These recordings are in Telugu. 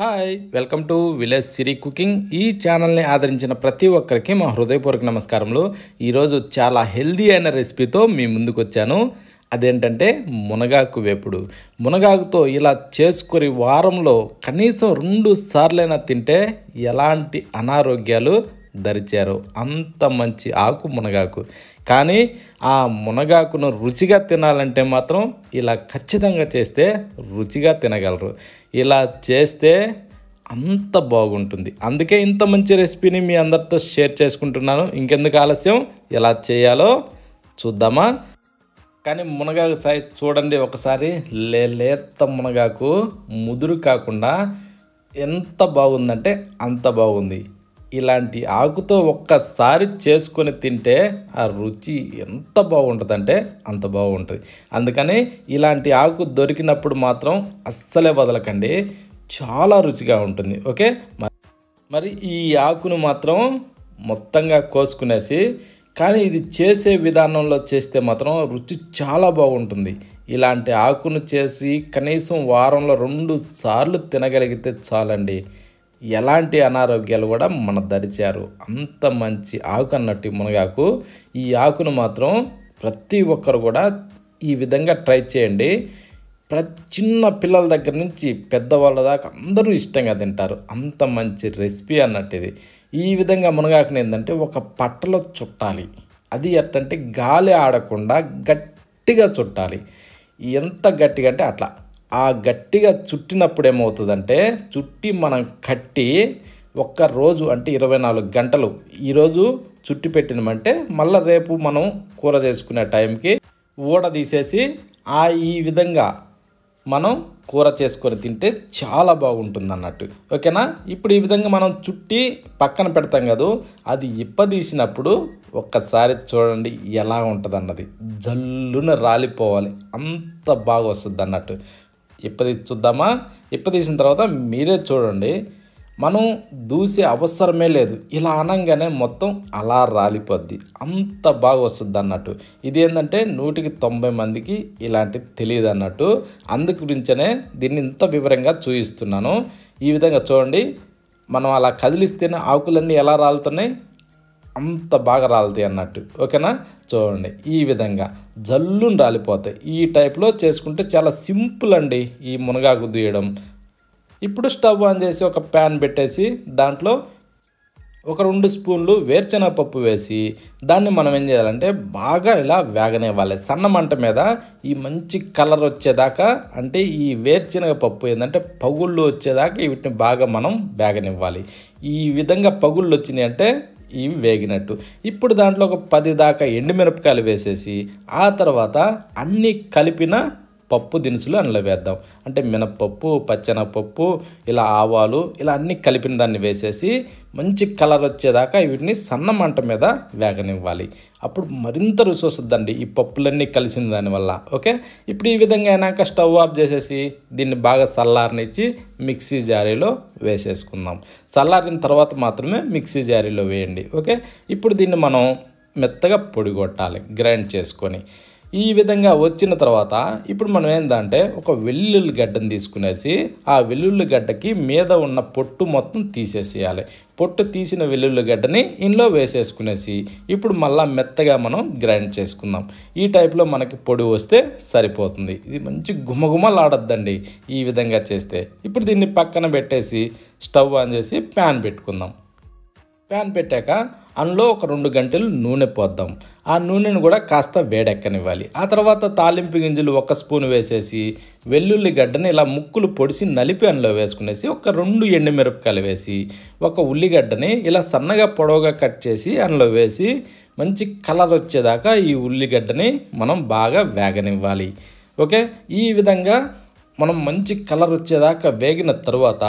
hi welcome to village Siri cooking ఈ ఛానల్ని ఆదరించిన ప్రతి ఒక్కరికి మా హృదయపూర్వక నమస్కారంలో ఈరోజు చాలా హెల్దీ అయిన రెసిపీతో మీ ముందుకు వచ్చాను అదేంటంటే మునగాకు వేపుడు మునగాకుతో ఇలా చేసుకొని వారంలో కనీసం రెండు సార్లైనా తింటే ఎలాంటి అనారోగ్యాలు ధరిచారు అంత మంచి ఆకు మునగాకు కానీ ఆ మునగాకును రుచిగా తినాలంటే మాత్రం ఇలా ఖచ్చితంగా చేస్తే రుచిగా తినగలరు ఇలా చేస్తే అంత బాగుంటుంది అందుకే ఇంత మంచి రెసిపీని మీ అందరితో షేర్ చేసుకుంటున్నాను ఇంకెందుకు ఆలస్యం ఎలా చేయాలో చూద్దామా కానీ మునగాకు సాయి చూడండి ఒకసారి లే లేత మునగాకు ముదురు కాకుండా ఎంత బాగుందంటే అంత బాగుంది ఇలాంటి ఆకుతో ఒక్కసారి చేసుకొని తింటే ఆ రుచి ఎంత బాగుంటుందంటే అంత బాగుంటుంది అందుకని ఇలాంటి ఆకు దొరికినప్పుడు మాత్రం అస్సలే వదలకండి చాలా రుచిగా ఉంటుంది ఓకే మరి ఈ ఆకును మాత్రం మొత్తంగా కోసుకునేసి కానీ ఇది చేసే విధానంలో చేస్తే మాత్రం రుచి చాలా బాగుంటుంది ఇలాంటి ఆకును చేసి కనీసం వారంలో రెండు సార్లు తినగలిగితే చాలండి ఎలాంటి అనారోగ్యాలు కూడా మన దరిచారు అంత మంచి ఆకు అన్నట్టు మునగాకు ఈ ఆకును మాత్రం ప్రతి ఒక్కరు కూడా ఈ విధంగా ట్రై చేయండి ప్రతి చిన్న పిల్లల దగ్గర నుంచి పెద్దవాళ్ళ దాకా అందరూ ఇష్టంగా తింటారు అంత మంచి రెసిపీ అన్నట్టు ఇది ఈ విధంగా మునగాకుని ఏంటంటే ఒక పట్టలో చుట్టాలి అది ఎట్టంటే గాలి ఆడకుండా గట్టిగా చుట్టాలి ఎంత గట్టిగా అంటే అట్లా ఆ గట్టిగా చుట్టినప్పుడు ఏమవుతుందంటే చుట్టి మనం కట్టి ఒక్క రోజు అంటే ఇరవై నాలుగు గంటలు ఈరోజు చుట్టి పెట్టినమంటే మళ్ళీ రేపు మనం కూర చేసుకునే టైంకి ఊడ తీసేసి ఆ ఈ విధంగా మనం కూర చేసుకొని తింటే చాలా బాగుంటుంది అన్నట్టు ఓకేనా ఇప్పుడు ఈ విధంగా మనం చుట్టి పక్కన పెడతాం కదా అది ఇప్పదీసినప్పుడు ఒక్కసారి చూడండి ఎలా ఉంటుంది అన్నది జల్లున రాలిపోవాలి అంత బాగా వస్తుంది అన్నట్టు ఇప్పది చూద్దామా తీసిన తర్వాత మీరే చూడండి మనం దూసే అవసరమే లేదు ఇలా అనగానే మొత్తం అలా రాలిపోద్ది అంత బాగా వస్తుంది అన్నట్టు ఇది ఏంటంటే నూటికి తొంభై మందికి ఇలాంటివి తెలియదు అన్నట్టు అందు గురించనే దీన్ని ఇంత వివరంగా చూపిస్తున్నాను ఈ విధంగా చూడండి మనం అలా కదిలిస్తేనే ఆకులన్నీ ఎలా రాలుతున్నాయి అంత బాగా రాలుతాయి అన్నట్టు ఓకేనా చూడండి ఈ విధంగా జల్లుని రాలిపోతాయి ఈ టైప్లో చేసుకుంటే చాలా సింపుల్ అండి ఈ మునగాకు తీయడం ఇప్పుడు స్టవ్ ఆన్ చేసి ఒక ప్యాన్ పెట్టేసి దాంట్లో ఒక రెండు స్పూన్లు వేరుశనగ పప్పు వేసి దాన్ని మనం ఏం చేయాలంటే బాగా ఇలా వేగనివ్వాలి సన్న మంట మీద ఈ మంచి కలర్ వచ్చేదాకా అంటే ఈ వేరుశనగ పప్పు ఏంటంటే పగుళ్ళు వచ్చేదాకా వీటిని బాగా మనం వేగనివ్వాలి ఈ విధంగా పగుళ్ళు వచ్చినాయి అంటే ఇవి వేగినట్టు ఇప్పుడు దాంట్లో ఒక పది దాకా ఎండుమిరపకాయలు వేసేసి ఆ తర్వాత అన్నీ కలిపిన పప్పు దినుసులు అందులో వేద్దాం అంటే మినపప్పు పచ్చెనపప్పు ఇలా ఆవాలు ఇలా అన్ని కలిపిన దాన్ని వేసేసి మంచి కలర్ వచ్చేదాకా వీటిని సన్న మంట మీద వేగనివ్వాలి అప్పుడు మరింత రుచి వస్తుందండి ఈ పప్పులన్నీ కలిసిన దానివల్ల ఓకే ఇప్పుడు ఈ విధంగా అయినాక స్టవ్ ఆఫ్ చేసేసి దీన్ని బాగా చల్లారనిచ్చి మిక్సీ జారీలో వేసేసుకుందాం చల్లారిన తర్వాత మాత్రమే మిక్సీ జారీలో వేయండి ఓకే ఇప్పుడు దీన్ని మనం మెత్తగా పొడిగొట్టాలి గ్రైండ్ చేసుకొని ఈ విధంగా వచ్చిన తర్వాత ఇప్పుడు మనం ఏంటంటే ఒక వెల్లుల్లి గడ్డను తీసుకునేసి ఆ వెల్లుల్లి గడ్డకి మీద ఉన్న పొట్టు మొత్తం తీసేసేయాలి పొట్టు తీసిన వెల్లుల్లి గడ్డని ఇంట్లో వేసేసుకునేసి ఇప్పుడు మళ్ళీ మెత్తగా మనం గ్రైండ్ చేసుకుందాం ఈ టైప్లో మనకి పొడి వస్తే సరిపోతుంది ఇది మంచి గుమగుమలాడద్దండి ఈ విధంగా చేస్తే ఇప్పుడు దీన్ని పక్కన పెట్టేసి స్టవ్ ఆన్ చేసి ప్యాన్ పెట్టుకుందాం ప్యాన్ పెట్టాక అందులో ఒక రెండు గంటలు నూనె పోద్దాం ఆ నూనెను కూడా కాస్త వేడెక్కనివ్వాలి ఆ తర్వాత తాలింపు గింజలు ఒక స్పూన్ వేసేసి వెల్లుల్లి గడ్డని ఇలా ముక్కులు పొడిసి నలిపి అందులో వేసుకునేసి ఒక రెండు ఎండుమిరపకాయలు వేసి ఒక ఉల్లిగడ్డని ఇలా సన్నగా పొడవుగా కట్ చేసి అందులో వేసి మంచి కలర్ వచ్చేదాకా ఈ ఉల్లిగడ్డని మనం బాగా వేగనివ్వాలి ఓకే ఈ విధంగా మనం మంచి కలర్ వచ్చేదాకా వేగిన తర్వాత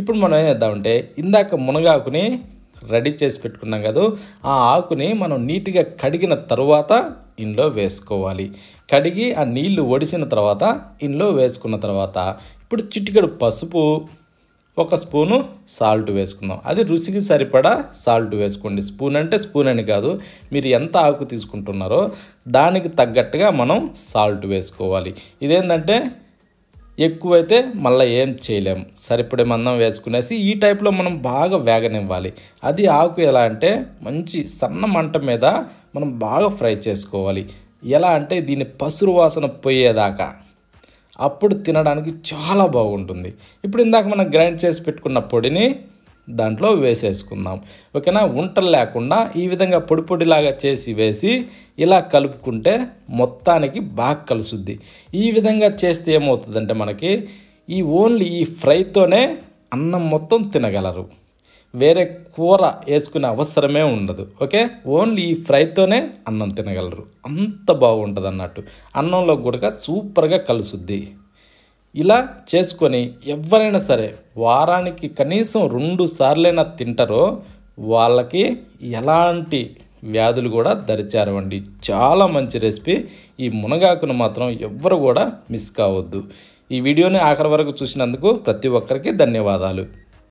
ఇప్పుడు మనం ఏం చేద్దామంటే ఇందాక మునగాకుని రెడీ చేసి పెట్టుకున్నాం కదా ఆ ఆకుని మనం నీట్గా కడిగిన తర్వాత ఇంట్లో వేసుకోవాలి కడిగి ఆ నీళ్లు ఒడిసిన తర్వాత ఇంట్లో వేసుకున్న తర్వాత ఇప్పుడు చిటికెడు పసుపు ఒక స్పూను సాల్ట్ వేసుకుందాం అది రుచికి సరిపడా సాల్ట్ వేసుకోండి స్పూన్ అంటే స్పూన్ అని కాదు మీరు ఎంత ఆకు తీసుకుంటున్నారో దానికి తగ్గట్టుగా మనం సాల్ట్ వేసుకోవాలి ఇదేంటంటే ఎక్కువైతే మళ్ళీ ఏం చేయలేము సరిపడే మందం వేసుకునేసి ఈ టైప్లో మనం బాగా వేగనివ్వాలి అది ఆకు ఎలా అంటే మంచి సన్న మంట మీద మనం బాగా ఫ్రై చేసుకోవాలి ఎలా అంటే దీని పసురు వాసన పోయేదాకా అప్పుడు తినడానికి చాలా బాగుంటుంది ఇప్పుడు ఇందాక మనం గ్రైండ్ చేసి పెట్టుకున్న పొడిని దాంట్లో వేసేసుకుందాం ఓకేనా ఉంటలు లేకుండా ఈ విధంగా పొడి పొడిలాగా చేసి వేసి ఇలా కలుపుకుంటే మొత్తానికి బాగా కలుసుద్ది ఈ విధంగా చేస్తే ఏమవుతుందంటే మనకి ఈ ఓన్లీ ఈ ఫ్రైతోనే అన్నం మొత్తం తినగలరు వేరే కూర వేసుకునే అవసరమే ఉండదు ఓకే ఓన్లీ ఈ ఫ్రైతోనే అన్నం తినగలరు అంత బాగుంటుంది అన్నట్టు అన్నంలో కూడా సూపర్గా కలుసుద్ది ఇలా చేసుకొని ఎవరైనా సరే వారానికి కనీసం రెండు సార్లైనా తింటారో వాళ్ళకి ఎలాంటి వ్యాధులు కూడా దరిచారవండి చాలా మంచి రెసిపీ ఈ మునగాకును మాత్రం ఎవ్వరు కూడా మిస్ కావద్దు ఈ వీడియోని ఆఖరి వరకు చూసినందుకు ప్రతి ఒక్కరికి ధన్యవాదాలు